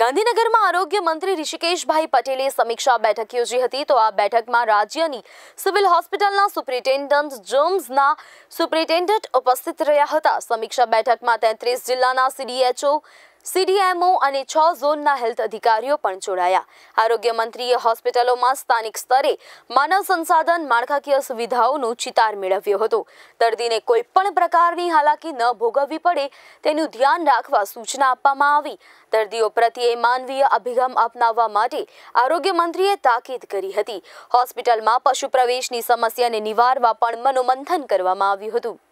ગાંધીનગરમાં આરોગ્ય મંત્રી ઋષિકેશભાઈ પટેલે સમીક્ષા બેઠક યોજી હતી તો આ બેઠકમાં રાજ્યની સિવિલ હોસ્પિટલના સુપ્રિન્ટેન્ડન્ટ જર્મ્સના સુપ્રિન્ટેન્ડન્ટ ઉપસ્થિત રહ્યા હતા સમીક્ષા બેઠકમાં તેત્રીસ જિલ્લાના સીડીએચઓ સીડીએમઓ અને છ ઝોનના હેલ્થ અધિકારીઓ પણ જોડાયા આરોગ્ય મંત્રીએ હોસ્પિટલોમાં સ્થાનિક સ્તરે માનવ સંસાધન માળખાકીય સુવિધાઓનો ચિતાર મેળવ્યો હતો દર્દીને કોઈ પણ પ્રકારની હાલાકી ન ભોગવવી પડે તેનું ધ્યાન રાખવા સૂચના આપવામાં આવી દર્દીઓ પ્રત્યે માનવીય અભિગમ અપનાવવા માટે આરોગ્ય મંત્રીએ તાકીદ કરી હતી હોસ્પિટલમાં પશુ પ્રવેશની સમસ્યાને નિવારવા પણ મનોમંથન કરવામાં આવ્યું હતું